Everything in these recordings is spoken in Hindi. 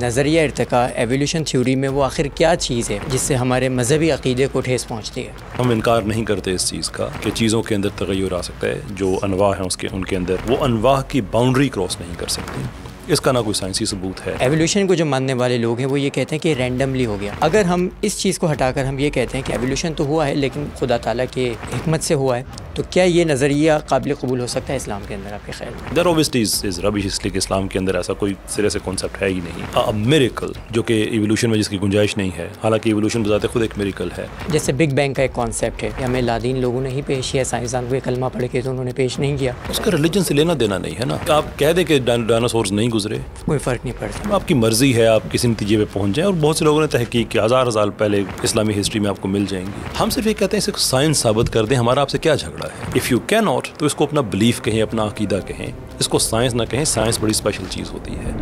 नज़रिया इरतका एवोल्यूशन थ्योरी में वो आखिर क्या चीज़ है जिससे हमारे मजहबी अकीदे को ठेस पहुँचती है हम इनकार नहीं करते इस चीज़ का कि चीज़ों के अंदर तगैर आ सकता है जो अनवाह है उसके उनके अंदर वो अनवाह की बाउंड्री क्रॉस नहीं कर सकते इसका ना कोई साइंसी सबूत है एवोल्यूशन को जो मानने वाले लोग हैं वो ये कहते हैं कि रैंडमली हो गया अगर हम इस चीज़ को हटाकर हम ये कहते हैं कि एवोल्यूशन तो हुआ है लेकिन खुदा ताला के हमत से हुआ है तो क्या ये नज़रिया काबिल कबूल हो सकता है इस्लाम के अंदर आपके ख्याल दर ऑबियसली इज़ रबिश इसलिए कि इस्लाम के अंदर ऐसा कोई सिरे से कॉन्सेप्ट है ही नहीं मेरिकल जो कि एवोल्यूशन में जिसकी गुंजाइश नहीं है हालांकि एवोल्यूशन बजाते खुद एक मेरिकल है जैसे बिग बैंग का एक कॉन्सेप्ट है हमें लादीन लोगों ने ही पेश किया साइंसदान को कलमा पढ़ के तो उन्होंने पेश नहीं किया उसका रिलीजन से लेना देना नहीं है ना आप कह दें कि डायनासोर्स नहीं गुजरे कोई फ़र्क नहीं पड़ता आपकी मर्ज़ी है आप किसी नतीजे पे पहुंच जाए और बहुत से लोगों ने तहकीक की हज़ार हज़ार पहले इस्लामी हिस्ट्री में आपको मिल जाएंगी हम सिर्फ ये कहते हैं सिर्फ साइंस साबित कर दें हमारा आपसे क्या झगड़ा है इफ़ यू कैन नॉट तो इसको अपना बिलीफ कहें अपना अकीदा कहें इसको साइंस ना कहें साइंस बड़ी स्पेशल चीज़ होती है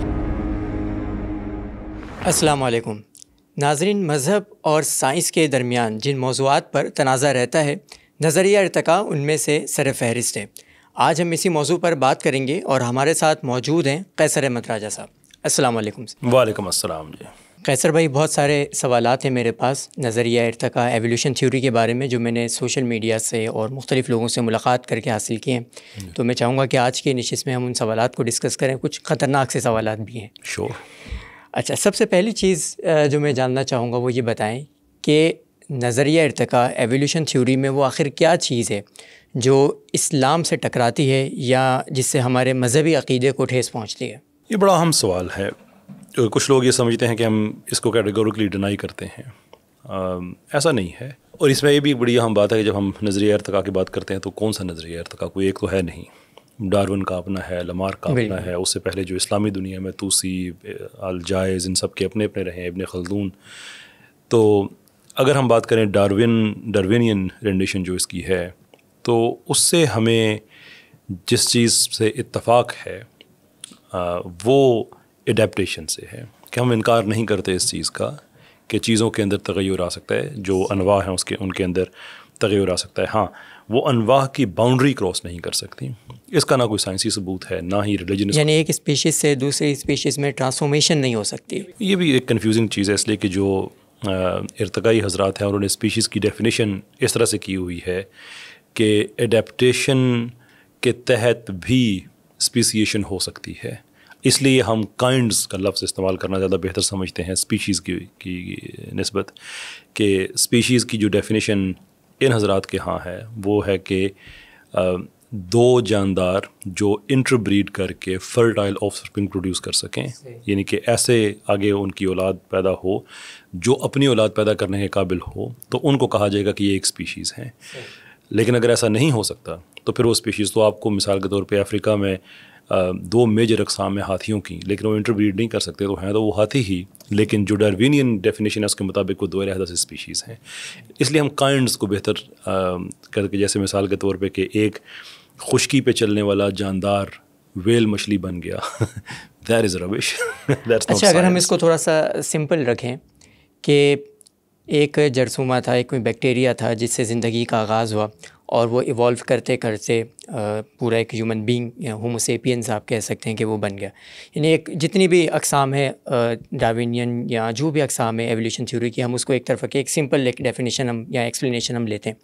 असलकुम नाजरीन मज़हब और साइंस के दरमियान जिन मौजूद पर तनाज़ा रहता है नज़रिया इरतका उनमें से सर फहरिस्त है आज हम इसी मौजू पर बात करेंगे और हमारे साथ मौजूद हैं कैसर अहमद राजा साहब अस्सलाम वालेकुम वालेकुम अस्सलाम जी कैसर भाई बहुत सारे सवाल हैं मेरे पास नज़रिया इरतका एवोल्यूशन थ्योरी के बारे में जो मैंने सोशल मीडिया से और मुख्तलिफ़ लोगों से मुलाकात करके हासिल किए हैं तो मैं चाहूँगा कि आज की नशस्त में हम उन सवाल को डिस्कस करें कुछ ख़तरनाक से सवाल भी हैं श्योर अच्छा सबसे पहली चीज़ जो मैं जानना चाहूँगा वो ये बताएं कि नज़रिया इरतका एवोल्यूशन थ्योरी में वो आखिर क्या चीज़ है जो इस्लाम से टकराती है या जिससे हमारे मजहबी अकीदे को ठेस पहुँचती है ये बड़ा अहम सवाल है कुछ लोग ये समझते हैं कि हम इसको कैटेगोरिकली डिनाई करते हैं आ, ऐसा नहीं है और इसमें ये भी एक बड़ी अहम बात है कि जब हम नज़रिया अरतका की बात करते हैं तो कौन सा नज़रिया अरतका कोई एक तो है नहीं डारवन का अपना है लमार का अपना है उससे पहले जो इस्लामी दुनिया में तूसी अलजायज़ इन सब के अपने अपने रहे हैं इबन खलदून तो अगर हम बात करें डारविन डारविनियन रेंडेशन जो इसकी है तो उससे हमें जिस चीज़ से इतफाक़ है वो एडेप्टशन से है कि हम इनकार नहीं करते इस चीज़ का कि चीज़ों के अंदर तगैर आ सकता है जो अनवाह हैं उसके उनके अंदर तगैर आ सकता है हाँ वो अनवाह की बाउंड्री क्रॉस नहीं कर सकती इसका ना कोई साइंसी सबूत है ना ही रिलीजन यानी एक स्पीशीज़ से दूसरे स्पीशीज़ में ट्रांसफॉर्मेशन नहीं हो सकती ये भी एक कन्फ्यूजिंग चीज़ है इसलिए कि जो इरतकाई हजरात हैं उन्होंने स्पीशीज़ की डेफिनेशन इस तरह से की हुई है कि एडेप्टेशन के तहत भी स्पीसीशन हो सकती है इसलिए हम काइंडस का लफ्ज़ इस्तेमाल करना ज़्यादा बेहतर समझते हैं स्पीशीज़ की की नस्बत कि स्पीशीज़ की जो डेफिनेशन इन हजरात के यहाँ है वो है कि दो जानदार जो इंटरब्रीड करके फर्टाइल ऑफ स्प्रिंग प्रोड्यूस कर सकें यानी कि ऐसे आगे उनकी औलाद पैदा हो जो अपनी औलाद पैदा करने के काबिल हो तो उनको कहा जाएगा कि ये एक स्पीशीज़ हैं लेकिन अगर ऐसा नहीं हो सकता तो फिर वो स्पीशीज़ तो आपको मिसाल के तौर पे अफ्रीका में दो मेजर अकसाम है हाथियों की लेकिन वो इंटरब्रीड नहीं कर सकते तो हैं तो वो हाथी ही लेकिन जो डार्विनियन डेफिनेशन है उसके मुताबिक वो दो से स्पीशीज़ हैं इसलिए हम काइंडस को बेहतर करके जैसे मिसाल के तौर पर कि एक खुशकी पे चलने वाला जानदार वेल मछली बन गया दैर इज़ रबिश अच्छा अगर हम इसको थोड़ा सा सिंपल रखें कि एक जरसूमा था एक कोई बैक्टीरिया था जिससे ज़िंदगी का आगाज़ हुआ और वो इवॉल्व करते करते पूरा एक ह्यूमन बींग होमोसेपियंस आप कह सकते हैं कि वो बन गया यानी एक जितनी भी अकसाम है डाविनियन या जो भी अकसाम है एवोल्यूशन थ्योरी की हम उसको एक तरफ के एक सिंपल एक डेफिनेशन हम या एक्सप्लेनेशन हम लेते हैं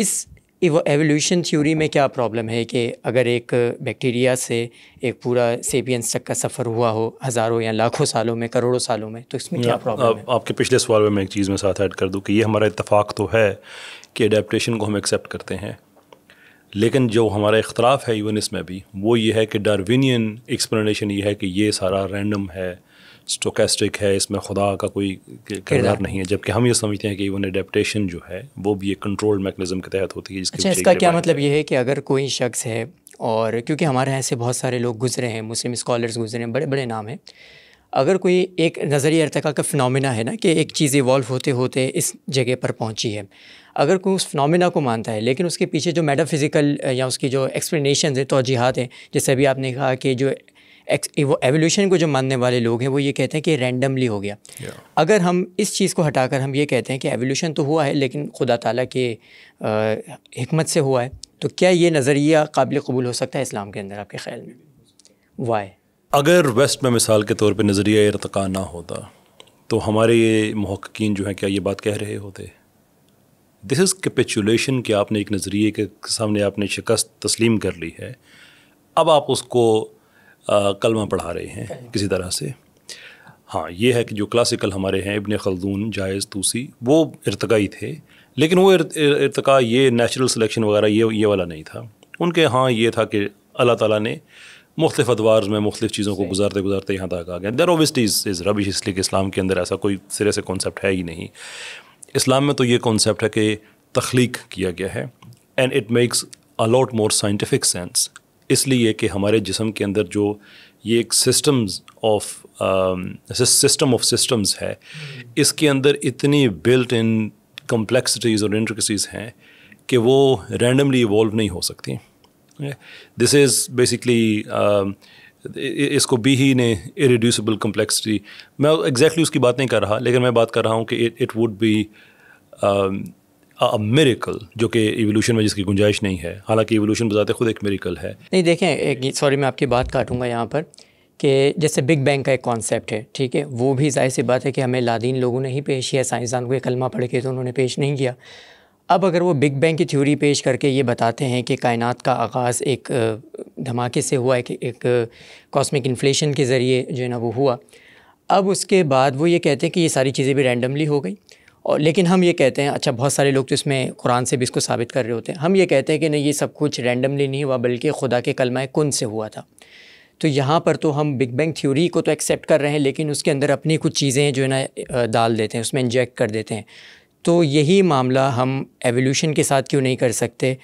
इस वो एवोल्यूशन थ्योरी में क्या प्रॉब्लम है कि अगर एक बैक्टीरिया से एक पूरा सेपियंस तक का सफ़र हुआ हो हज़ारों या लाखों सालों में करोड़ों सालों में तो इसमें क्या प्रॉब्लम है आपके पिछले सवाल में मैं एक चीज़ में साथ ऐड कर दूँ कि ये हमारा इतफाक़ तो है कि अडेप्टशन को हम एक्सेप्ट करते हैं लेकिन जो हमारा इख्तलाफ है इवन इसमें भी वो ये है कि डारविनियन एक्सप्लेशन ये है कि ये सारा रैंडम है स्टोकेस्टिक है इसमें खुदा का कोई किरदार नहीं है जबकि हम ये समझते हैं कि इवन अडेप्टेशन जो है वो भी एक कंट्रोल मैकनिजम के तहत होती है जिसके अच्छा इसका क्या मतलब ये है कि अगर कोई शख्स है और क्योंकि हमारे यहाँ से बहुत सारे लोग गुजरे हैं मुस्लिम स्कॉलर्स गुजरे हैं बड़े बड़े नाम हैं अगर कोई एक नज़रिया अरतका का फिनमिना है ना कि एक चीज़ इवॉल्व होते होते इस जगह पर पहुंची है अगर कोई उस फिनमिना को मानता है लेकिन उसके पीछे जो मेटाफिज़िकल या उसकी जो एक्सप्लेनेशन है तोजीहत हैं जैसे अभी आपने कहा कि जो वो एवोल्यूशन को जो मानने वाले लोग हैं वो ये कहते हैं कि रैंडमली हो गया yeah. अगर हम इस चीज़ को हटाकर हम ये कहते हैं कि एवोल्यूशन तो हुआ है लेकिन खुदा ताला के हमत से हुआ है तो क्या ये नज़रिया काबिल कबूल हो सकता है इस्लाम के अंदर आपके ख्याल में वाई अगर वेस्ट में मिसाल के तौर पर नज़रिया इरतका ना होता तो हमारे ये महक्कीन जो हैं क्या ये बात कह रहे होते दिस इज़ कैपेचुलेशन कि आपने एक नज़रिए के सामने आपने शिकस्त तस्लीम कर ली है अब आप उसको कलमा पढ़ा रहे हैं किसी तरह से हाँ ये है कि जो क्लासिकल हमारे हैं इबन खलदून जायज़ तूसी वो इरतकाई थे लेकिन वो इरतका ये नेचुरल सिलेक्शन वगैरह ये ये वाला नहीं था उनके हाँ ये था कि अल्लाह ताला ने मुख्तफ अदवार में मुख्तफ चीज़ों को गुजारते गुजारते यहाँ तक आ गया दर ओबिस्टी इज़ रबिश इसलिए कि इस्लाम के अंदर ऐसा कोई सिरे से कॉन्सेप्ट है ही नहीं इस्लाम में तो ये कॉन्सेप्ट है कि तख्लीक किया गया है and it makes a lot more scientific sense इसलिए कि हमारे जिसम के अंदर जो ये एक systems of system of systems है इसके अंदर इतनी बिल्ट इन कम्प्लेक्सिटीज़ और इंट्रिकसीज़ हैं कि वो रैंडमली इवॉल्व नहीं हो सकती दिस इज़ बेसिकली इसको बी ही ने इरिड्यूसिबल कम्प्लेक्सिटी मैं एग्जैक्टली exactly उसकी बात नहीं कर रहा लेकिन मैं बात कर रहा हूँ कि इट वुड बी मेरिकल जो कि एवोल्यूशन में जिसकी गुंजाइश नहीं है हालांकि एवोल्यूशन बजाते खुद एक मेरिकल है नहीं देखें एक सॉरी मैं आपकी बात काटूंगा यहाँ पर कि जैसे बिग बैंग का एक कॉन्सेप्ट है ठीक है वो भी जाहिर सी बात है कि हमें लादीन लोगों ने ही पेश किया साइंसदान को कलमा पढ़ के तो उन्होंने पेश नहीं किया अब अगर वो बिग बैंग की थ्योरी पेश करके ये बताते हैं कि कायनात का आगाज़ एक धमाके से हुआ एक, एक कॉस्मिक इन्फ्लेशन के ज़रिए जो है ना वो हुआ अब उसके बाद वो ये कहते हैं कि ये सारी चीज़ें भी रैंडमली हो गई और लेकिन हम ये कहते हैं अच्छा बहुत सारे लोग तो इसमें कुरान से भी इसको साबित कर रहे होते हैं हम ये कहते हैं कि नहीं ये सब कुछ रैंडमली नहीं हुआ बल्कि खुदा के कलमा कन से हुआ था तो यहाँ पर तो हम बिग बैंग थ्योरी को तो एक्सेप्ट कर रहे हैं लेकिन उसके अंदर अपनी कुछ चीज़ें जो है ना डाल देते हैं उसमें इंजेक्ट कर देते हैं तो यही मामला हम एवोल्यूशन के साथ क्यों नहीं कर सकते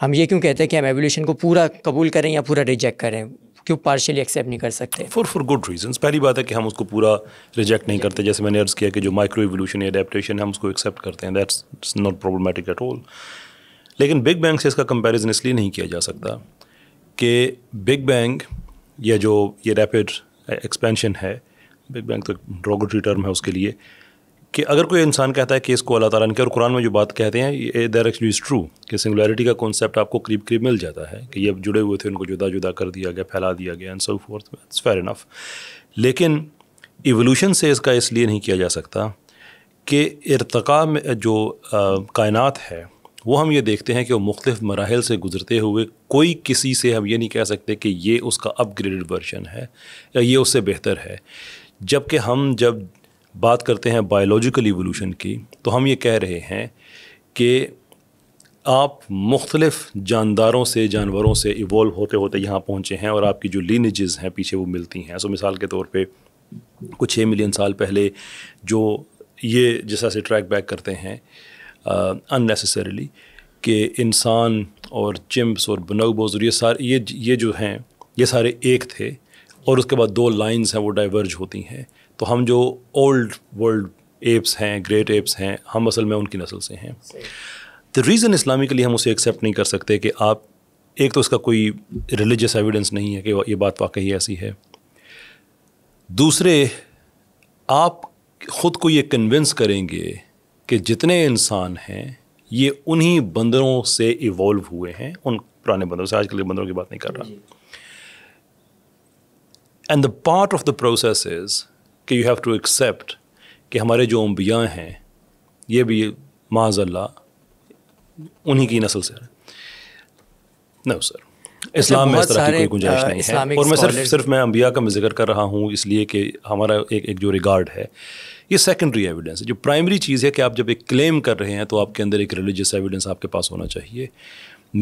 हम ये क्यों कहते हैं कि हम एवोल्यूशन को पूरा कबूल करें या पूरा रिजेक्ट करें कि वो पार्शली एक्सेप्ट नहीं कर सकते फॉर फॉर गुड रीजन पहली बात है कि हम उसको पूरा रिजेक्ट नहीं करते जैसे मैंने अर्ज़ किया कि जो माइक्रो एवोल्यूशन या अडेप्टेशन है हम उसको एक्सेप्ट करते हैं that's not problematic at all लेकिन बिग बैंग से इसका कंपेरिजन इसलिए नहीं किया जा सकता कि बिग बैंग या जो ये रैपिड एक्सपेंशन है बिग बैंग तो ड्रोगोटरी टर्म है उसके लिए कि अगर कोई इंसान कहता है कि इसको अल्लाह ताला ने किया और कुरान में जो बात कहते हैं देर एक्चुअली इज़ ट्रू कि सिंगुलैरिटी का कॉन्सेप्ट आपको करीब करीब मिल जाता है कि ये जुड़े हुए थे उनको जुदा जुदा कर दिया गया फैला दिया गया and so forth it's fair enough लेकिन इवोल्यूशन से इसका इसलिए नहीं किया जा सकता कि इरतका में जो कायनात है वो हम ये देखते हैं कि वो मुख्तफ मराहल से गुजरते हुए कोई किसी से हम ये नहीं कह सकते कि ये उसका अपग्रेडेड वर्जन है या ये उससे बेहतर है जबकि हम जब बात करते हैं बायोलॉजिकल इवोल्यूशन की तो हम ये कह रहे हैं कि आप मुख्तलिफ जानदारों से जानवरों से इवॉल्व होते होते यहाँ पहुँचे हैं और आपकी जो लीनेजेस हैं पीछे वो मिलती हैं सो मिसाल के तौर पे कुछ छः मिलियन साल पहले जो ये जैसा से ट्रैक बैक करते हैं अननेसेसरीली कि इंसान और चिम्प्स और बनोबोज और ये सारे ये ये जो हैं ये सारे एक थे और उसके बाद दो लाइंस हैं वो डाइवर्ज होती हैं तो हम जो ओल्ड वर्ल्ड एप्स हैं ग्रेट एप्स हैं हम असल में उनकी नस्ल से हैं द रीज़न इस्लामिकली हम उसे एक्सेप्ट नहीं कर सकते कि आप एक तो उसका कोई रिलीजियस एविडेंस नहीं है कि ये बात वाकई ऐसी है दूसरे आप ख़ुद को ये कन्विंस करेंगे कि जितने इंसान हैं ये उन्हीं बंदरों से इवॉल्व हुए हैं उन पुराने बंदरों से आजकल के बंदरों की बात नहीं कर रहा and the part of the process is कि यू हैव टू एक्सेप्ट कि हमारे जो अम्बिया हैं ये भी माजल्ला उन्हीं की नस्ल से नो सर अच्छा, इस्लाम में इस तरह की कोई गुंजाइश नहीं है और मैं सिर्फ सिर्फ मैं अम्बिया का मैं जिक्र कर रहा हूँ इसलिए कि हमारा एक एक जो रिगार्ड है ये सेकेंडरी एविडेंस है जो प्राइमरी चीज़ है कि आप जब एक क्लेम कर रहे हैं तो आपके अंदर एक रिलीजियस एविडेंस आपके पास होना चाहिए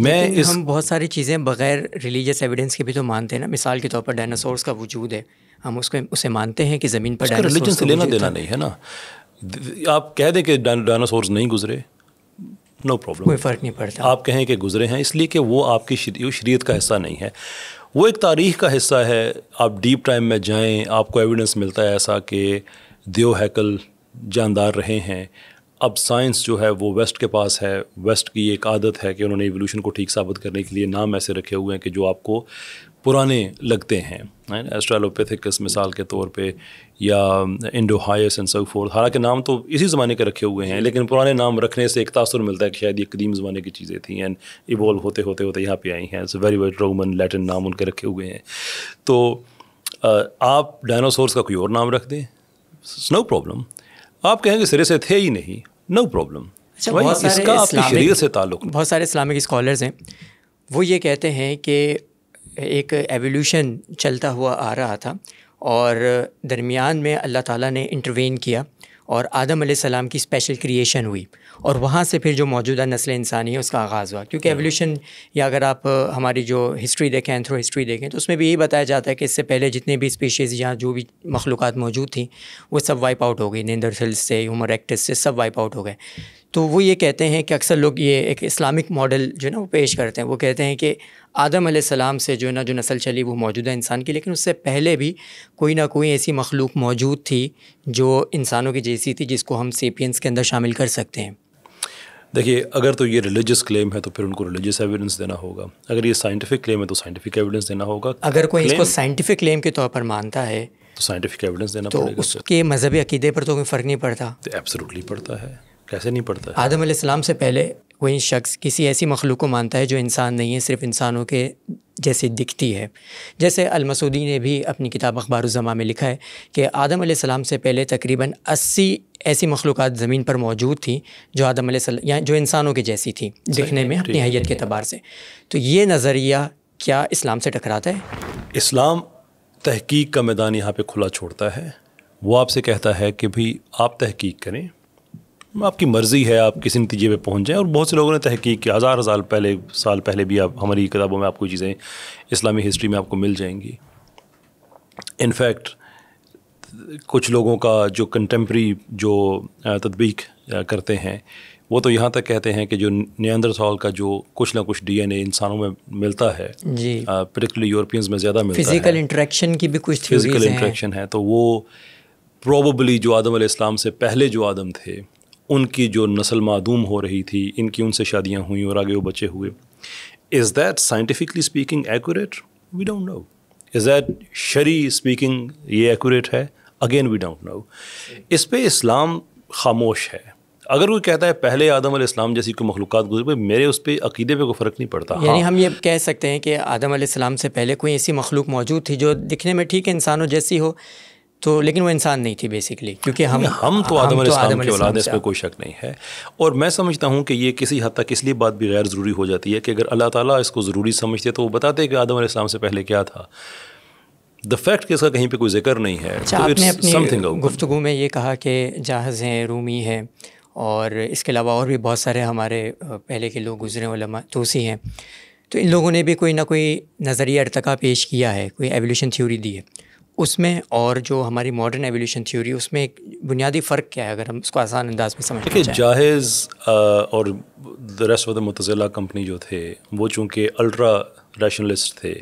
मैं इस हम बहुत सारी चीज़ें बगैर रिलीजियस एविडेंस के भी तो मानते हैं ना मिसाल के तौर पर डायनासोर्स का वजूद है हम उसको उसे मानते हैं कि ज़मीन पर रिलीजन तो से लेना देना नहीं है ना आप कह दें कि डायनासोर नहीं गुजरे नो प्रॉब्लम कोई फ़र्क नहीं पड़ता आप कहें कि गुजरे हैं इसलिए कि वो आपकी शरीत का हिस्सा नहीं है वो एक तारीख का हिस्सा है आप डीप टाइम में जाएं आपको एविडेंस मिलता है ऐसा कि देव हैकल जानदार रहे हैं अब साइंस जो है वो वेस्ट के पास है वेस्ट की एक आदत है कि उन्होंने एवोल्यूशन को ठीक साबित करने के लिए नाम ऐसे रखे हुए हैं कि जो आपको पुराने लगते हैं एस्ट्रालोपैथिक मिसाल के तौर पे या इंडो हायस एंड सो फोर्थ हालांकि नाम तो इसी ज़माने के रखे हुए हैं लेकिन पुराने नाम रखने से एक तासर मिलता है कि शायद ये कदीम ज़माने की चीज़ें थी एंड इवॉल्व होते होते होते यहाँ पे आई हैं it's very very Roman Latin नाम उनके रखे हुए हैं तो आप डायनासोरस का कोई और नाम रख दें नो प्रॉब्लम आप कहेंगे सिरे से थे ही नहीं नो प्रॉब्लम अच्छा बहुत सारे इसका शरीर से ताल्लुक बहुत सारे इस्लामिक स्कॉलर्स हैं वो ये कहते हैं कि एक एवोल्यूशन चलता हुआ आ रहा था और दरमियान में अल्लाह ताला ने इंटरवेन किया और आदम सलाम की स्पेशल क्रिएशन हुई और वहाँ से फिर जो मौजूदा नस्ल इंसानी है उसका आगाज़ हुआ क्योंकि एवोल्यूशन या अगर आप हमारी जो हिस्ट्री देखें एंथ्रो हिस्ट्री देखें तो उसमें भी यही बताया जाता है कि इससे पहले जितने भी स्पीशीज़ या जो भी मखलूक मौजूद थी वो सब वाइप आउट हो गई नेंदरसल्स से ह्यूमर एक्टिस से सब वाइप आउट हो गए तो वो ये कहते हैं कि अक्सर लोग ये एक इस्लामिक मॉडल जो है ना वो पेश करते हैं वो कहते हैं कि आदम सलाम से जो है ना जो नस्ल चली वो मौजूदा इंसान की लेकिन उससे पहले भी कोई ना कोई ऐसी मखलूक मौजूद थी जो इंसानों की जैसी थी जिसको हम सेपियंस के अंदर शामिल कर सकते हैं देखिए अगर तो ये रिलीजियस क्लेम है तो फिर उनको रिलीजियस एविडेंस देना होगा अगर ये साइंटिफिक क्लेम है तो साइंटिफिक एविडेंस देना होगा अगर कोई इसको साइंटिफिक क्लेम के तौर पर मानता है तो साइंटिफिक एविडेंस देना तो उसके मजहबी अकीदे पर तो कोई फ़र्क नहीं पड़ता तो एब्सोल्युटली पड़ता है कैसे नहीं पढ़ता आदम आदम से पहले कोई शख्स किसी ऐसी मखलूक को मानता है जो इंसान नहीं है सिर्फ इंसानों के जैसे दिखती है जैसे अलमसूदी ने भी अपनी किताब अखबार अखबारुजमा में लिखा है कि आदम सलाम से पहले तकरीबन अस्सी ऐसी मखलूक ज़मीन पर मौजूद थी जो आदम या जो इंसानों के जैसी थी दिखने में अपनी हैत के अतबार से तो ये नज़रिया क्या इस्लाम से टकराता है इस्लाम तहकीक का मैदान यहाँ पर खुला छोड़ता है वो आपसे कहता है कि भाई आप तहकीक करें आपकी मर्ज़ी है आप किसी नतीजे पे पहुंच जाएं और बहुत से लोगों ने तहकीक की हज़ार हज़ार पहले साल पहले भी आप हमारी किताबों में आपको चीज़ें इस्लामी हिस्ट्री में आपको मिल जाएंगी इनफैक्ट कुछ लोगों का जो कंटेम्प्री जो तदबीक करते हैं वो तो यहाँ तक कहते हैं कि जो नियंद्रथॉल का जो कुछ ना कुछ डीएनए इंसानों में मिलता है पर्टिकुलर यूरोपियंस में ज़्यादा मिलता फिजिकल है फिज़िकल इंट्रैक्शन की भी कुछ फिज़िकल इंट्रैक्शन है तो वो प्रोबली जो आदम इस्लाम से पहले जो आदम थे उनकी जो नस्ल मदूम हो रही थी इनकी उनसे शादियाँ हुई और आगे वो बचे हुए is that scientifically speaking accurate we don't know is that शरी स्पीकिंग ये एक्यूरेट है अगेन वी डोंट नो इस पर इस्लाम खामोश है अगर कोई कहता है पहले आदम इस्लाम जैसी कोई मखलूक गुजर पे मेरे उस पर अकीदे पे कोई फ़र्क नहीं पड़ता यानी हाँ। हम ये कह सकते हैं कि आदम इस्लाम से पहले कोई ऐसी मखलूक मौजूद थी जो दिखने में ठीक है इंसानों जैसी हो तो लेकिन वो इंसान नहीं थी बेसिकली क्योंकि हम हम तो आदम तो की औलाद इसमें कोई शक नहीं है और मैं समझता हूँ कि ये किसी हद तक इसलिए बात भी गैर ज़रूरी हो जाती है कि अगर अल्लाह ताला इसको ज़रूरी समझते तो वो बताते कि आदम इस्लाम से पहले क्या था द फैक्ट कि इसका कहीं पे कोई जिक्र नहीं है अच्छा, तो गुफ्तु में ये कहा कि जहाज़ हैं रूमी हैं और इसके अलावा और भी बहुत सारे हमारे पहले के लोग गुजरे तोसी हैं तो इन लोगों ने भी कोई ना कोई नज़रिया अरतका पेश किया है कोई एवोल्यूशन थ्योरी दी है उसमें और जो हमारी मॉडर्न एवोल्यूशन थ्योरी उसमें एक बुनियादी फ़र्क क्या है अगर हम उसको आसान अंदाज में समझ देखिए जाहेज़ और द रेस्ट ऑफ द मुतजिला कंपनी जो थे वो चूँकि अल्ट्रा रैशनलिस्ट थे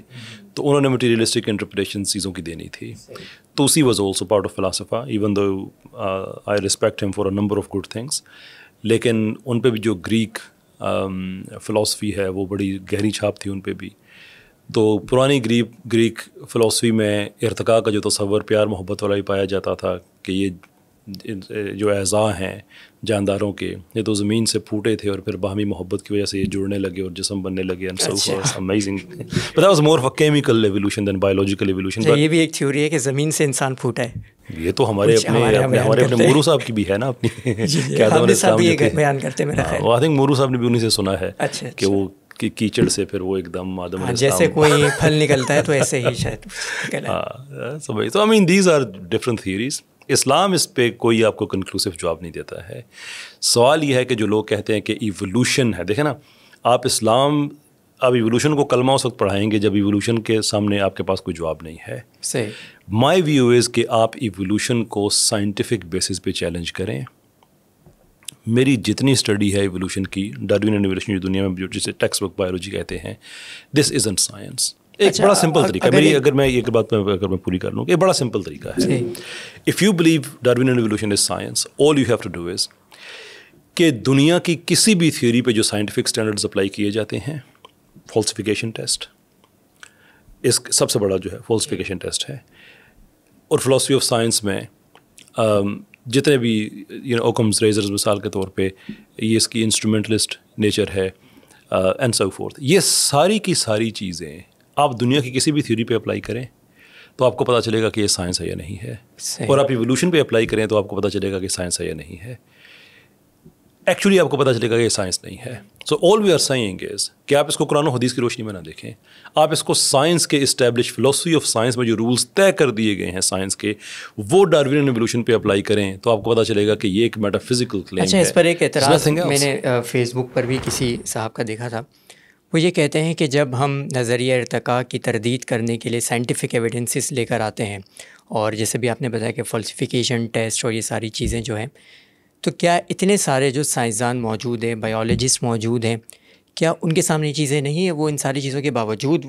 तो उन्होंने मटीरियलिस्टिक इंटरप्रटेशन चीज़ों की देनी थी तो उसी वॉज ऑल्सो पार्ट ऑफ फिलासफ़ा even though I respect him for a number of good things लेकिन उन पर भी जो ग्रीक फ़िलासफ़ी है वो बड़ी गहरी छाप थी उन पर भी तो पुरानी ग्रीक ग्रीक फ़िलासफ़ी में इरतका का जो तस्वर प्यार मोहब्बत वाला ही पाया जाता था कि ये जो एजा हैं जानदारों के ये तो ज़मीन से फूटे थे और फिर बाहमी मोहब्बत की वजह से ये जुड़ने लगे और जिसम बनने लगे amazing but was more of chemical evolution than biological evolution ये भी एक थ्योरी है कि ज़मीन से इंसान फूटा है ये तो हमारे अपने हमारे अपने, हमारे अपने मोरू साहब की भी है ना अपनी क्या तो बयान करते हैं आई थिंक मोरू साहब ने भी उन्हीं से सुना है अच्छा, कि वो अच्छा। कि कीचड़ से फिर वो एकदम आदम हाँ, जैसे कोई फल निकलता है तो ऐसे ही शायद हाँ, हाँ तो I mean these are different theories इस्लाम इस पे कोई आपको कंक्लूसिव जवाब नहीं देता है सवाल यह है कि जो लोग कहते हैं कि इवोल्यूशन है देखें ना आप इस्लाम आप इवोल्यूशन को कलमा उस वक्त पढ़ाएंगे जब इवोल्यूशन के सामने आपके पास कोई जवाब नहीं है माई व्यू इज़ कि आप इवोल्यूशन को साइंटिफिक बेसिस पे चैलेंज करें मेरी जितनी स्टडी है एवोल्यूशन की डार्विन एंड एवोल्यूशन की दुनिया में जिसे टेक्स्ट बुक बायोलॉजी कहते हैं दिस इज एन साइंस एक अच्छा, बड़ा सिंपल तरीका मेरी अगर मैं एक बात मैं अगर मैं पूरी कर लूँ एक बड़ा सिंपल तरीका है if you believe Darwin and evolution is science all you have to do is के दुनिया की किसी भी थ्योरी पे जो साइंटिफिक स्टैंडर्ड्स अप्लाई किए जाते हैं फॉल्सिफिकेशन टेस्ट इस सबसे बड़ा जो है फॉल्सिफिकेशन टेस्ट है और फिलोसफी ऑफ साइंस में um, जितने भी यू नो ओकम्स रेजर्स मिसाल के तौर पे ये इसकी इंस्ट्रूमेंटलिस्ट नेचर है एंड सो फोर्थ ये सारी की सारी चीज़ें आप दुनिया की किसी भी थ्योरी पे अप्लाई करें तो आपको पता चलेगा कि ये साइंस है या नहीं है और आप इवोल्यूशन पे अप्लाई करें तो आपको पता चलेगा कि साइंस है या नहीं है एक्चुअली आपको पता चलेगा ये साइंस नहीं है so all we are saying is कि आप इसको कुरान हदीस की रोशनी में ना देखें आप इसको साइंस के इस्टेब्लिश फिलोसफी ऑफ साइंस में जो रूल्स तय कर दिए गए हैं साइंस के वो डार्विन एवोल्यूशन पे अप्लाई करें तो आपको पता चलेगा कि ये एक मेटाफिजिकल क्लेम अच्छा, है इस पर एक एतराज़ मैंने फेसबुक पर भी किसी साहब का देखा था वो ये कहते हैं कि जब हम नज़रिया इरतका की तरदीद करने के लिए साइंटिफिक एविडेंसिस लेकर आते हैं और जैसे भी आपने बताया कि फॉल्सिफिकेशन टेस्ट और ये सारी चीज़ें जो हैं तो क्या इतने सारे जो साइंसदान मौजूद हैं बायोलॉजिस्ट मौजूद हैं क्या उनके सामने चीज़ें नहीं है वो इन सारी चीज़ों के बावजूद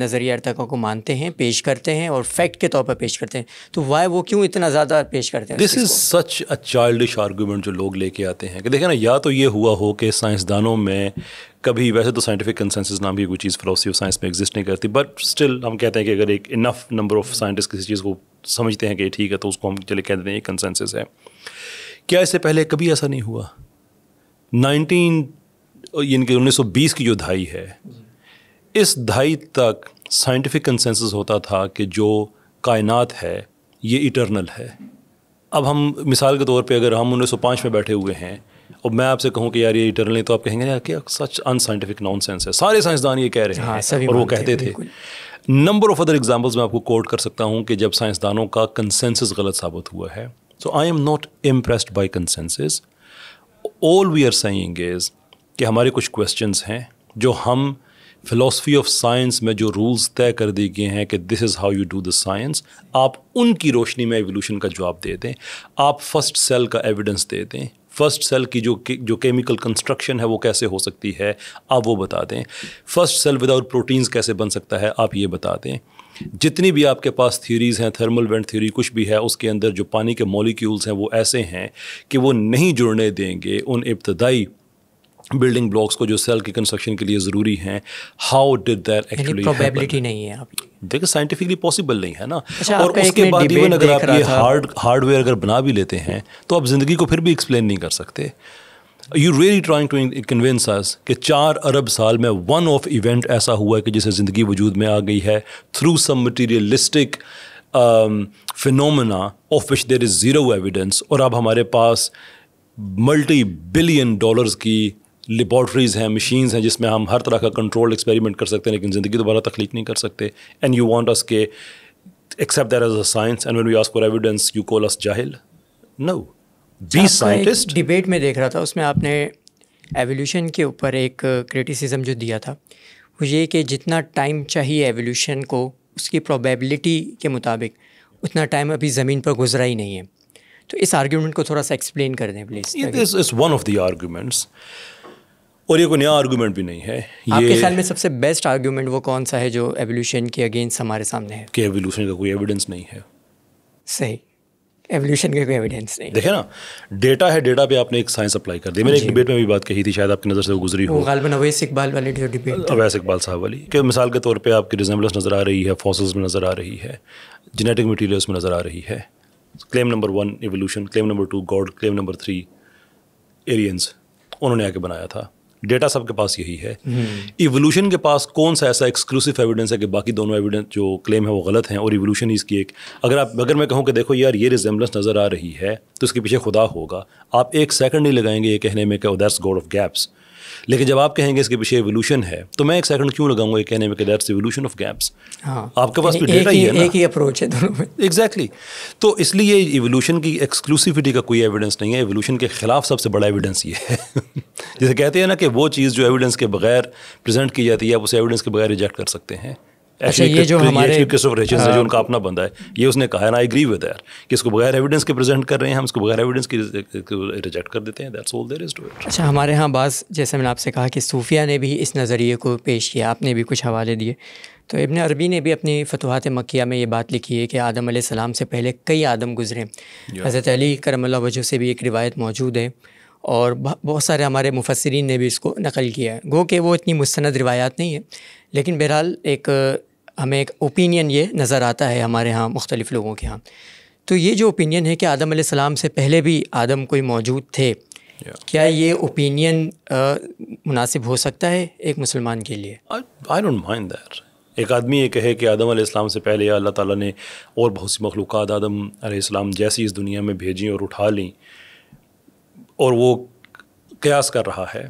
नज़रिया अरतका को मानते हैं पेश करते हैं और फैक्ट के तौर पर पेश करते हैं तो वाई वो क्यों इतना ज़्यादा पेश करते हैं this is such a childish argument जो लोग लेके आते हैं कि देखें ना या तो ये हुआ हो कि साइंसदानों में कभी वैसे तो साइंटिफिक कंसेंसस नाम की कोई चीज़ फलोसी साइंस में एग्जिस्ट नहीं करती बट स्टिल हम कहते हैं कि अगर एक इनफ नंबर ऑफ साइंटिस्ट किसी चीज़ को समझते हैं कि ठीक है तो उसको हम चले कह देते हैं ये कंसेंसस है क्या इससे पहले कभी ऐसा नहीं हुआ नाइनटीन यानी कि उन्नीस की जो दहाई है इस दहाई तक साइंटिफिक कंसेंसस होता था कि जो कायनात है ये इटरनल है अब हम मिसाल के तौर पे अगर हम 1905 में बैठे हुए हैं और मैं आपसे कहूं कि यार ये इटरनल है तो आप कहेंगे यार क्या सच अनसाइंटिफिक नॉनसेंस है सारे साइंसदान ये कह रहे हाँ, हैं हाँ, और वो कहते थे, थे नंबर ऑफ अदर एग्जाम्पल्स मैं आपको कोट कर सकता हूँ कि जब साइंसदानों का कंसेंसिस गलत साबित हुआ है so I am not impressed by consensus all we are saying is कि हमारे कुछ क्वेश्चंस हैं जो हम फिलोसफी ऑफ साइंस में जो रूल्स तय कर दिए गए हैं कि this is how you do the science आप उनकी रोशनी में एवोल्यूशन का जवाब दे दें आप फर्स्ट सेल का एविडेंस दे दें फर्स्ट सेल की जो जो केमिकल कंस्ट्रक्शन है वो कैसे हो सकती है आप वो बता दें फर्स्ट सेल विदाउट प्रोटीन्स कैसे बन सकता है आप ये बता दें जितनी भी आपके पास थ्योरीज हैं थर्मल वेंट थ्योरी कुछ भी है उसके अंदर जो पानी के मॉलिक्यूल्स हैं वो ऐसे हैं कि वो नहीं जुड़ने देंगे उन इब्तदाई बिल्डिंग ब्लॉक्स को जो सेल के कंस्ट्रक्शन के लिए ज़रूरी हैं how did that actually probability नहीं है आपकी देखिए साइंटिफिकली पॉसिबल नहीं है ना अच्छा, और उसके बाद इवन अगर आप ये हार्ड हार्डवेयर अगर बना भी लेते हैं तो आप ज़िंदगी को फिर भी एक्सप्लेन नहीं कर सकते you really trying to convince us कि चार अरब साल में वन ऑफ इवेंट ऐसा हुआ है कि जिसे ज़िंदगी वजूद में आ गई है through some materialistic phenomena of which there is zero evidence और अब हमारे पास मल्टी बिलियन डॉलर्स की लेबॉट्रीज़ हैं मशीन्स हैं जिसमें हम हर तरह का कंट्रोल एक्सपेरिमेंट कर सकते हैं लेकिन ज़िंदगी दोबारा तख्लीक नहीं कर सकते एंड यू वॉन्ट अस के accept that as a science and when we ask for evidence you call us जाहिल नो बी साइंटिस्ट डिबेट में देख रहा था उसमें आपने एवोल्यूशन के ऊपर एक क्रिटिसिज्म uh, जो दिया था वो ये कि जितना टाइम चाहिए एवोल्यूशन को उसकी प्रोबेबिलिटी के मुताबिक उतना टाइम अभी ज़मीन पर गुजरा ही नहीं है तो इस आर्ग्यूमेंट को थोड़ा सा एक्सप्लेन कर दें please is one of the arguments और ये कोई नया आर्गूमेंट भी नहीं है ये आपके ख्याल में सबसे बेस्ट आर्गूमेंट वो कौन सा है जो एवोल्यूशन के अगेंस्ट हमारे सामने है कि एवोल्यूशन का कोई एविडेंस नहीं है सही एवोल्यूशन का कोई एविडेंस नहीं देखे ना डेटा है डेटा पे आपने एक साइंस अप्लाई कर दी मैंने एक डिबेट में भी बात कही थी शायद आपकी नज़र से वो गुजरी हो गालबन अवैस इकबाल वाले जो डिबेट अवैस इकबाल साहब वाली क्योंकि मिसाल के तौर पर आपकी रिजेंबलेंस नज़र आ रही है फॉसल्स में नज़र आ रही है जेनेटिक मटीरियल्स में नज़र आ रही है claim number one evolution claim number two God claim number three Aryans उन्होंने आके बनाया था डेटा सबके पास यही है इवोल्यूशन हम्म। के पास कौन सा ऐसा एक्सक्लूसिव एविडेंस है कि बाकी दोनों एविडेंस जो क्लेम है वो गलत हैं और इवोल्यूशन इसकी एक अगर आप अगर मैं कहूँ कि देखो यार ये रिजेम्बलेंस नज़र आ रही है तो इसके पीछे खुदा होगा आप एक सेकंड नहीं लगाएंगे ये कहने में कि दैट्स गॉड ऑफ गैप्स लेकिन जब आप कहेंगे इसके पीछे एवोल्यूशन है तो मैं एक सेकंड क्यों लगाऊंगा ये कहने में कि दैट्स एवोल्यूशन ऑफ गैप्स आपके पास तो डेटा ही है ना एक ही अप्रोच है दोनों में एग्जैक्टली तो इसलिए एवोल्यूशन की एक्सक्लूसिविटी का कोई एविडेंस नहीं है एवोल्यूशन के खिलाफ सबसे बड़ा एविडेंस ये है जैसे कहते हैं ना कि वो चीज़ जो एविडेंस के बगैर प्रेजेंट की जाती है आप उसे एविडेंस के बगैर रिजेक्ट कर सकते हैं अच्छा ये जो हमारे केस ऑफ रेचेस है जो हाँ। उनका अपना बंदा है ये उसने कहा है ना आई एग्री विद दैट कि इसको बगैर एविडेंस के प्रेजेंट कर रहे हैं हम इसको बगैर एविडेंस की रिजेक्ट कर देते हैं that's all there is to it अच्छा हमारे यहाँ बाज जैसे मैंने आपसे कहा कि सूफिया ने भी इस नज़रिए को पेश किया आपने भी कुछ हवाले दिए तो इबन अरबी ने भी अपनी फतवाहत मकिया में ये बात लिखी है कि आदम सलाम से पहले कई आदम गुजरे हज़रत अली करमल्ला वजह से भी एक रिवायत मौजूद है और बहुत सारे हमारे मुफसरीन ने भी इसको नकल किया है गो कि वो इतनी मुस्ंद रिवायात नहीं है लेकिन बहरहाल एक हमें एक ओपिनियन ये नज़र आता है हमारे यहाँ मुख्तलिफ़ लोगों के यहाँ तो ये जो ओपिनियन है कि आदम सलाम से पहले भी आदम कोई मौजूद थे क्या ये ओपिनियन मुनासिब हो सकता है एक मुसलमान के लिए आई डोंट माइंड दैट एक आदमी ये कहे कि आदम आसमाम से पहले अल्लाह ताला ने और बहुत सी मखलूक आदम आसमाम जैसी इस दुनिया में भेजी और उठा ली और वो कयास कर रहा है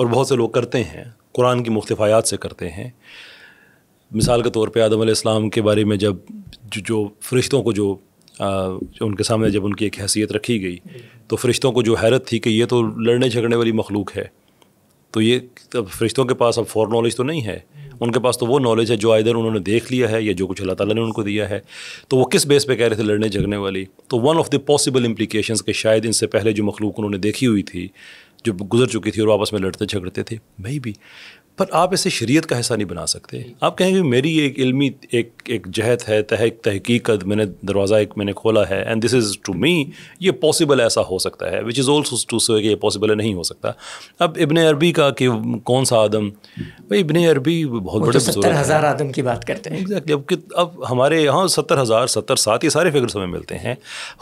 और बहुत से लोग करते हैं कुरान की मुख्तफ़ायात से करते हैं मिसाल के तौर पे आदम इस्लाम के बारे में जब जो, जो फरिश्तों को जो आ, उनके सामने जब उनकी एक हैसियत रखी गई तो फरिश्तों को जो हैरत थी कि ये तो लड़ने झगड़ने वाली मखलूक है तो ये तब फरिश्तों के पास अब फॉर नॉलेज तो नहीं है उनके पास तो वो नॉलेज है जो आइधर उन्होंने देख लिया है या जो कुछ अल्लाह ताला ने उनको दिया है तो वो किस बेस पे कह रहे थे लड़ने झगड़ने वाली तो one of the possible implication के शायद इनसे पहले जो मखलूक उन्होंने देखी हुई थी जो गुजर चुकी थी और आपस में लड़ते झगड़ते थे मे भी पर आप इसे शरीयत का हिस्सा नहीं बना सकते आप कहेंगे मेरी एक इल्मी एक एक जहत है तहक तहकीकत मैंने दरवाज़ा एक मैंने खोला है and this is to me ये पॉसिबल ऐसा हो सकता है विच इज़ ऑल्सो टू कि ये पॉसिबल नहीं हो सकता अब इबन अरबी का कि कौन सा आदम भाई इबन अरबी बहुत बड़े सत्तर हज़ार आदम की बात करते हैं एग्जैक्टली अब कि अब हमारे यहाँ सत्तर हज़ार सत्तर सात ये सारे फिगर्स हमें मिलते हैं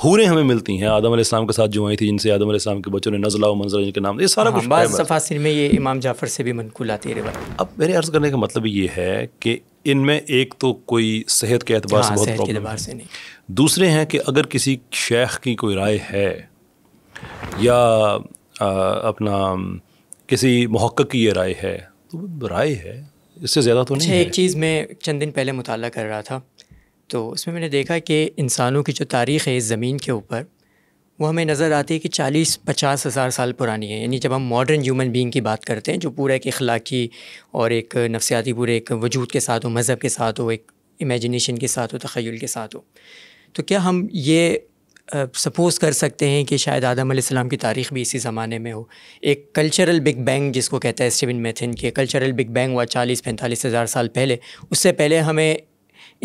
हूरें हमें मिलती हैं आदम आदम के साथ जो आई थी जिनसे आदम के बच्चों ने नजला मंजर जिनके नाम ये सारा हाँ, कुछ में ये इमाम जाफ़र से भी मनकूल आती रही बारे अब मेरे अर्ज़ करने का मतलब ये है कि इनमें एक तो कोई सेहत के एतबार से हाँ, बहुत प्रॉब्लम से नहीं दूसरे हैं कि अगर किसी शेख की कोई राय है या आ, अपना किसी महक की ये राय है तो राय है इससे ज़्यादा तो नहीं अच्छा, है एक चीज़ मैं चंद दिन पहले मुताल कर रहा था तो उसमें मैंने देखा कि इंसानों की जो तारीख़ है इस ज़मीन के ऊपर वो हमें नज़र आती है कि चालीस पचास हज़ार साल पुरानी है यानी जब हम मॉडर्न ह्यूमन बीइंग की बात करते हैं जो पूरा एक अखलाकी और एक नफसियाती पूरे एक वजूद के साथ हो मज़हब के साथ हो एक इमेजिनेशन के साथ हो तखयल के साथ हो तो क्या हम ये सपोज़ कर सकते हैं कि शायद आदम आसमाम की तारीख़ भी इसी ज़माने में हो एक कल्चरल बिग बैंग जिसको कहता है स्टीवन मैथिन के कल्चरल बिग बैंग हुआ चालीस पैंतालीस हज़ार साल पहले उससे पहले हमें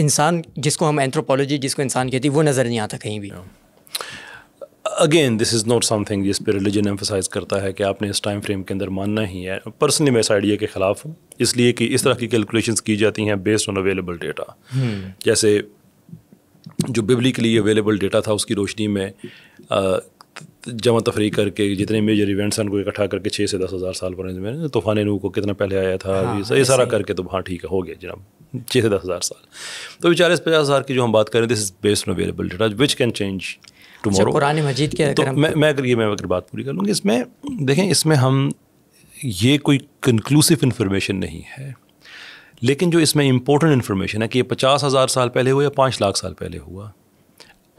इंसान जिसको हम एंथ्रोपोलॉजी जिसको इंसान कहती है वो नज़र नहीं आता कहीं भी again this is not something जिस पर रिलीजन एम्फोसाइज करता है कि आपने इस टाइम फ्रेम के अंदर मानना ही है पर्सनली मैं इस आइडिया के ख़िलाफ़ हूँ इसलिए कि इस तरह की कैलकुलेशन की जाती हैं बेस्ड ऑन अवेलेबल डेटा जैसे जो बिबली के लिए अवेलेबल डेटा था उसकी रोशनी में जमा तफरी करके जितने मेजर इवेंट्स हैं उनको इकट्ठा करके छः से दस हज़ार साल पुराने में तूफान नू को कितना पहले आया था हाँ, ये सारा करके तो हाँ ठीक है हो गया जनाब छः से दस हज़ार साल तो चालीस पचास हज़ार की जो हम बात करें this is based on available data which can change tomorrow अच्छा, मजीद के तो मैं मैं अगर ये मैं अगर बात पूरी कर लूँगी इसमें देखें इसमें हम ये कोई कंक्लूसिव इन्फॉर्मेशन नहीं है लेकिन जो इसमें इम्पोर्टेंट इन्फॉर्मेशन है कि ये पचास हज़ार साल पहले हुआ या पाँच लाख साल पहले हुआ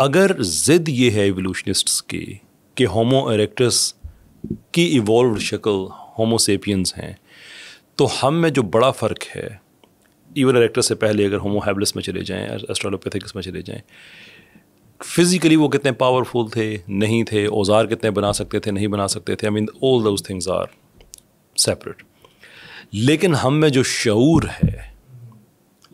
अगर ज़िद ये है एवोल्यूशनिस्ट्स की कि होमो एरेक्टस की इवॉल्व शक्ल होमोसेपियंस हैं तो हम में जो बड़ा फ़र्क है इवन एरेक्टस से पहले अगर होमो में चले जाएँ एस्ट्रोलोपैथिक्स में चले जाएँ फिजिकली वो कितने पावरफुल थे नहीं थे औजार कितने बना सकते थे नहीं बना सकते थे I mean all those things are separate लेकिन हम में जो शूर है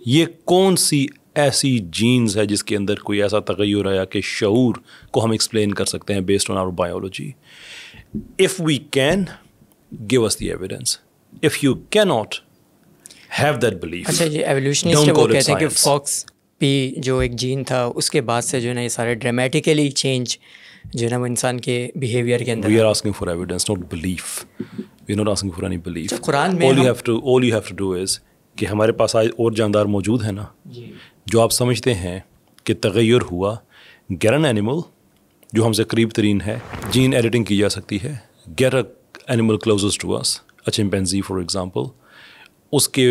ये कौन सी ऐसी जीन्स है जिसके अंदर कोई ऐसा तगैर आया कि शूर को हम एक्सप्लेन कर सकते हैं based on our biology if we can give us the evidence if you can not have that believe अच्छा ये एवोल्यूशनिस्ट वो कहते हैं कि फॉक्स पी जो एक जीन था उसके बाद से जो है ना ये सारे ड्रामेटिकली चेंज जो है ना वो इंसान के बिहेवियर के अंदर we are asking for evidence not belief we are not asking for any belief Quran में all you have to all you have to do is कि हमारे पास आज और जानदार मौजूद है ना जी जो आप समझते हैं कि तगैर हुआ गैरन एनिमल जो हमसे करीब तरीन है जीन एडिटिंग की जा सकती है गैर animal closest to us a chimpanzee for example उसके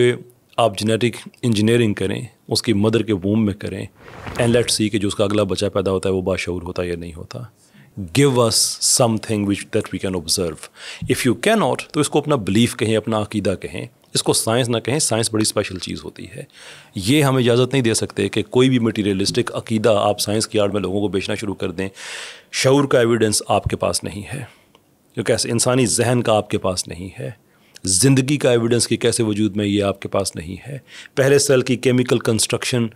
आप जेनेटिक इंजीनियरिंग करें उसकी मदर के वूम में करें एंड लेट सी कि जो उसका अगला बच्चा पैदा होता है वो बाशूर होता है या नहीं होता give us something which that we can observe if you can not तो इसको अपना बिलीफ कहें अपना अकीदा कहें इसको साइंस ना कहें साइंस बड़ी स्पेशल चीज़ होती है ये हम इजाज़त नहीं दे सकते कि कोई भी मटीरियलिस्टिक अकीदा आप साइंस की आड़ में लोगों को बेचना शुरू कर दें शूर का एविडेंस आपके पास नहीं है जो कैसे इंसानी जहन का आपके पास नहीं है ज़िंदगी का एविडेंस कि कैसे वजूद में ये आपके पास नहीं है पहले सेल की केमिकल कंस्ट्रक्शन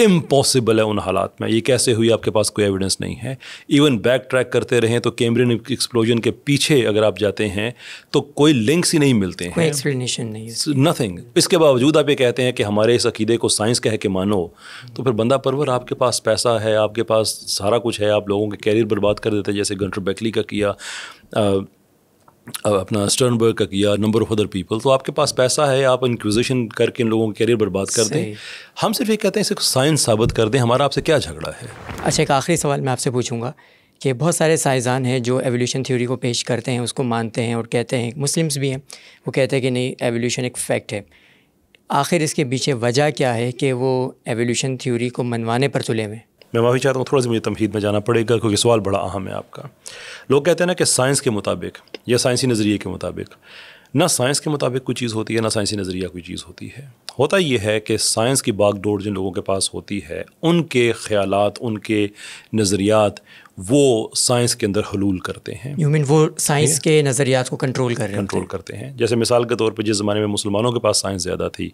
इम्पॉसिबल है उन हालात में ये कैसे हुई आपके पास कोई एविडेंस नहीं है इवन बैक ट्रैक करते रहें तो कैमरिन एक्सप्लोजन के पीछे अगर आप जाते हैं तो कोई लिंक्स ही नहीं मिलते हैं एक्सप्लेनेशन नहीं नथिंग इसके बावजूद आप ये कहते हैं कि हमारे इस अकीदे को साइंस कह के मानो तो फिर बंदा परवर आपके पास पैसा है आपके पास सारा कुछ है आप लोगों के कैरियर बर्बाद कर देते हैं जैसे गंटर बैकली का किया अपना स्टर्नबर्ग का किया नंबर ऑफ अदर पीपल तो आपके पास पैसा है आप इंक्विजिशन करके इन लोगों के करियर बर्बाद कर दें हम सिर्फ ये कहते हैं इसे साइंस साबित कर दें हमारा आपसे क्या झगड़ा है अच्छा एक आखिरी सवाल मैं आपसे पूछूंगा कि बहुत सारे साइंसदान हैं जो एवोल्यूशन थ्योरी को पेश करते हैं उसको मानते हैं और कहते हैं मुस्लिम्स भी हैं वो कहते हैं कि नहीं एवोल्यूशन एक फैक्ट है आखिर इसके पीछे वजह क्या है कि वो एवोल्यूशन थ्योरी को मनवाने पर तुले हुए मैं माफ़ी चाहता हूँ थोड़ा सा मुझे तमहीद में जाना पड़ेगा क्योंकि सवाल बड़ा अहम है आपका लोग कहते हैं ना कि साइंस के मुताबिक या साइंसी नज़रिए के मुताबिक ना साइंस के मुताबिक कोई चीज़ होती है ना साइंसी नज़रिया कोई चीज़ होती है होता यह है कि साइंस की बाग डोर जिन लोगों के पास होती है उनके ख्याल उनके नज़रियात वो साइंस के अंदर हलूल करते हैं यू मीन वो साइंस के नज़रियात को कंट्रोल कर रहे कंट्रोल करते हैं जैसे मिसाल के तौर पर जिस ज़माने में मुसलमानों के पास साइंस ज़्यादा थी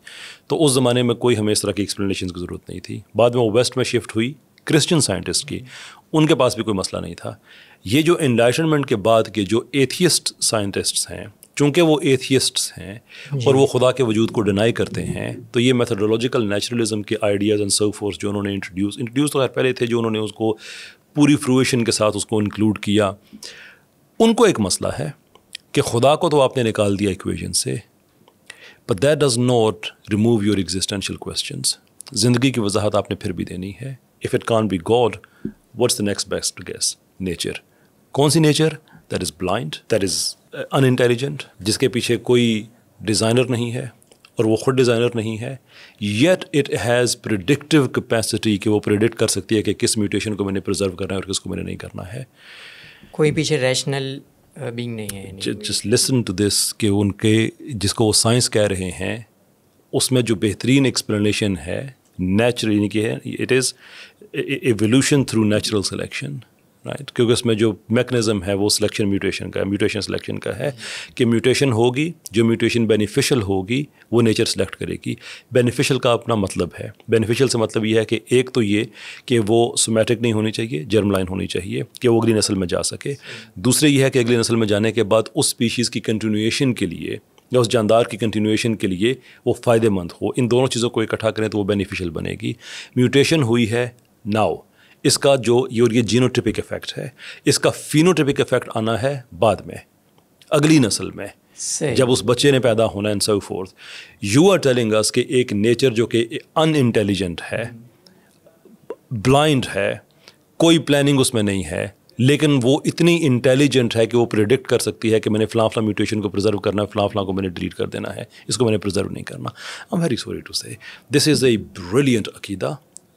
तो उस ज़माने में कोई हमें इस तरह की एक्सप्लेशन की ज़रूरत नहीं थी बाद में वो वेस्ट में शिफ्ट हुई क्रिश्चियन साइंटिस्ट की उनके पास भी कोई मसला नहीं था ये जो इन्डाइशनमेंट के बाद के जो एथियस्ट साइंटिस्ट्स हैं चूँकि वो एथियस्ट्स हैं और वो खुदा के वजूद को डिनाई करते हैं तो ये मैथडोलॉजिकल नेचुरलिज्म के आइडियाज़ एंड सो फोर्स जो उन्होंने इंट्रोड्यूस इंट्रोड्यूस तो खैर पहले थे जो उन्होंने उसको पूरी फ्रूएशन के साथ उसको इंक्लूड किया उनको एक मसला है कि खुदा को तो आपने निकाल दिया इक्वेशन से but that does not remove your existential question ज़िंदगी की वजाहत आपने फिर भी देनी है if it can't be God, what's the next best guess? Nature. कौन सी nature that is blind that is unintelligent जिसके पीछे कोई डिज़ाइनर नहीं है और वो खुद डिज़ाइनर नहीं है yet it has predictive capacity कि वो प्रिडिक्ट कर सकती है कि किस म्यूटेशन को मैंने प्रिजर्व करना है और किसको मैंने नहीं करना है कोई पीछे रैशनल बींग uh, नहीं है जस्ट लिसन टू दिस कि उनके जिसको वो साइंस कह रहे हैं उसमें जो बेहतरीन एक्सप्लेनेशन है नेचुरल यानी कि है it is evolution through natural selection right क्योंकि उसमें जो मेकनिज़म है वो सिलेक्शन म्यूटेशन का म्यूटेशन सिलेक्शन का है कि म्यूटेशन होगी जो म्यूटेशन बेनिफिशियल होगी वो नेचर सेलेक्ट करेगी बेनिफिशियल का अपना मतलब है बेनिफिशियल से मतलब ये है कि एक तो ये कि वो सोमेटिक नहीं होनी चाहिए जर्म लाइन होनी चाहिए कि वो अगली नस्ल में जा सके दूसरे ये है कि अगली नस्ल में जाने के बाद उस स्पीशीज़ की कंटिन्यूएशन के लिए या उस जानदार की कंटिन्यूएशन के लिए वो फ़ायदेमंद हो इन दोनों चीज़ों को इकट्ठा करें तो वो बेनिफिशियल बनेगी म्यूटेशन हुई है नाउ इसका जो ये जीनोटिपिक इफेक्ट है इसका फिनोटिपिक इफेक्ट आना है बाद में अगली नस्ल में जब उस बच्चे ने पैदा होना and so forth you are telling us कि एक नेचर जो कि अन इंटेलिजेंट है ब्लाइंड है कोई प्लानिंग उसमें नहीं है लेकिन वो इतनी इंटेलिजेंट है कि वो प्रिडिक्ट कर सकती है कि मैंने फ़लाँ फ़लाँ म्यूटेशन को प्रिजर्व करना है फ़लाँ फ़लाँ को मैंने डिलीट कर देना है इसको मैंने प्रिजर्व नहीं करना I am very sorry to say this is a brilliant अकीदा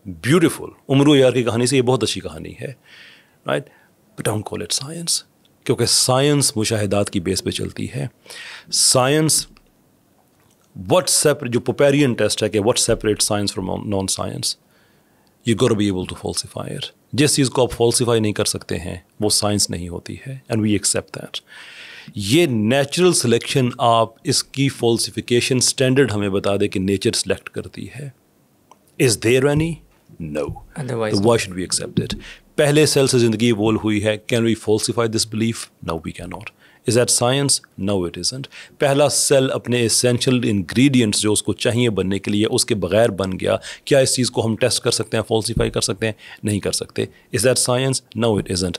ब्यूटिफुल उमरू यार की कहानी से ये बहुत अच्छी कहानी है right don't call it science क्योंकि साइंस मुशाहदात की बेस पे चलती है साइंस वट सेपरेट जो पोपेरियन टेस्ट है कि what separate science from non science you gotta be able to falsify जिस चीज़ को आप फॉल्सिफाई नहीं कर सकते हैं वो साइंस नहीं होती है एंड वी एक्सेप्ट दैट ये नेचुरल सिलेक्शन आप इसकी फॉल्सिफिकेशन स्टैंडर्ड हमें बता दे कि नेचर सेलेक्ट करती है is there any no. Otherwise, so why should we accept it? पहले सेल से जिंदगी इवोल्व हुई है can we falsify this belief now we can is that science no it isn't पहला सेल अपने इसेंशल इंग्रेडिएंट्स जो उसको चाहिए बनने के लिए उसके बगैर बन गया क्या इस चीज़ को हम टेस्ट कर सकते हैं फॉल्सीफाई कर सकते हैं नहीं कर सकते is that science no it isn't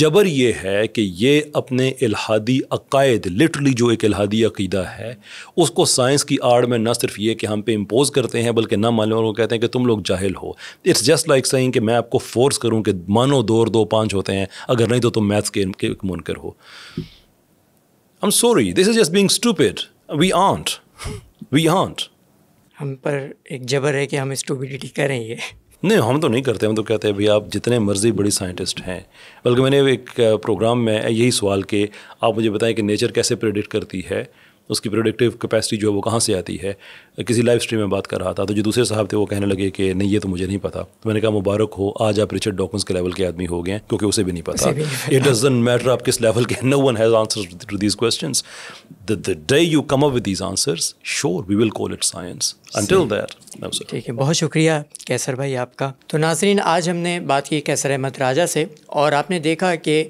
जबर ये है कि ये अपने इलाहादी अकायद लिटरली जो एक इलाहादी अकीदा है उसको साइंस की आड़ में ना सिर्फ ये कि हम पे इम्पोज करते हैं बल्कि ना मान लो को कहते हैं कि तुम लोग जाहिल हो इट्स जस्ट लाइक सही कि मैं आपको फोर्स करूँ कि मानो दो और दो पाँच होते हैं अगर नहीं तो तुम मैथ्स के, के मुनकर हो I'm sorry, this is just being stupid. We aren't. We aren't. हम पर एक जबर है कि हम स्टूबिडिटी करें ये नहीं हम तो नहीं करते हम तो कहते हैं भाई आप जितने मर्जी बड़ी साइंटिस्ट हैं बल्कि मैंने एक प्रोग्राम में यही सवाल के आप मुझे बताएं कि नेचर कैसे प्रेडिक्ट करती है उसकी प्रोडक्टिव कैपेसिटी जो है वो कहाँ से आती है किसी लाइव स्ट्रीम में बात कर रहा था तो जो दूसरे साहब थे वो कहने लगे कि नहीं ये तो मुझे नहीं पता तो मैंने कहा मुबारक हो आज आप रिचर्ड डॉकन्स के लेवल के आदमी हो गए क्योंकि उसे भी नहीं पता इट डजन मैटर आप किस लेवल के no one has answer to these question the day you come up with these answer sure we will call it science until that ठीक है बहुत शुक्रिया कैसर भाई आपका तो नाजरीन आज हमने बात की कैसर अहमद राजा से और आपने देखा कि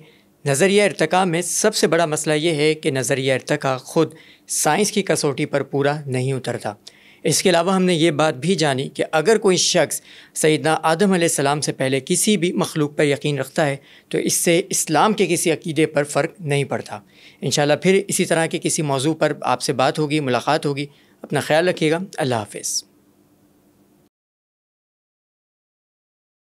नज़रिया इरतका में सबसे बड़ा मसला ये है कि नज़रिया इरतका ख़ुद साइंस की कसौटी पर पूरा नहीं उतरता इसके अलावा हमने ये बात भी जानी कि अगर कोई शख्स सैदना आदम सलाम से पहले किसी भी मखलूक पर यकीन रखता है तो इससे इस्लाम के किसी अकीदे पर फ़र्क नहीं पड़ता इन फिर इसी तरह के किसी मौजू पर आपसे बात होगी मुलाकात होगी अपना ख्याल रखिएगा अल्लाह हाफिज़